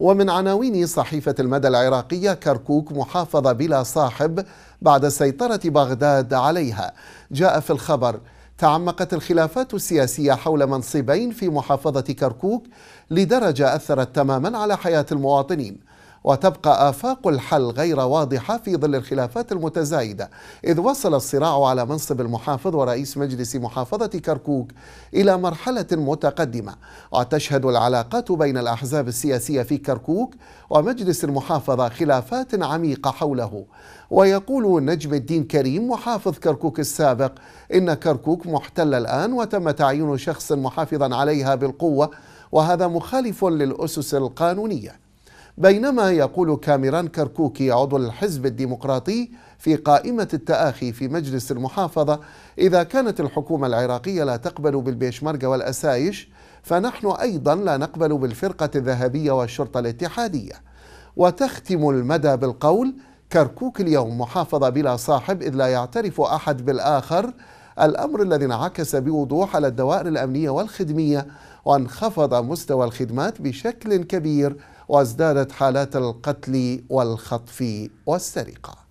ومن عناوين صحيفة المدى العراقية كركوك محافظة بلا صاحب بعد سيطرة بغداد عليها جاء في الخبر تعمقت الخلافات السياسية حول منصبين في محافظة كركوك لدرجة أثرت تماما على حياة المواطنين وتبقى آفاق الحل غير واضحة في ظل الخلافات المتزايدة إذ وصل الصراع على منصب المحافظ ورئيس مجلس محافظة كركوك إلى مرحلة متقدمة وتشهد العلاقات بين الأحزاب السياسية في كركوك ومجلس المحافظة خلافات عميقة حوله ويقول نجم الدين كريم محافظ كركوك السابق إن كركوك محتل الآن وتم تعيين شخص محافظا عليها بالقوة وهذا مخالف للأسس القانونية بينما يقول كاميران كركوكي عضو الحزب الديمقراطي في قائمة التآخي في مجلس المحافظة إذا كانت الحكومة العراقية لا تقبل بالبيشمركة والأسايش فنحن أيضا لا نقبل بالفرقة الذهبية والشرطة الاتحادية وتختم المدى بالقول كركوك اليوم محافظة بلا صاحب إذ لا يعترف أحد بالآخر الأمر الذي انعكس بوضوح على الدوائر الأمنية والخدمية وانخفض مستوى الخدمات بشكل كبير وازدادت حالات القتل والخطف والسرقه